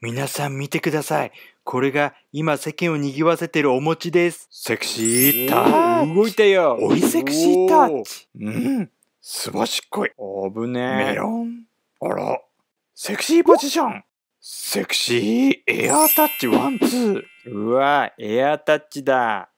皆さん見てください。これが今世間を賑わせてるお餅です。セクシータッチ。動いたよ。おいセクシータッチ。うん。すばしっこい。あぶねメロン。あら。セクシーポジション。セクシーエアータッチワンツー。うわ、エアータッチだ。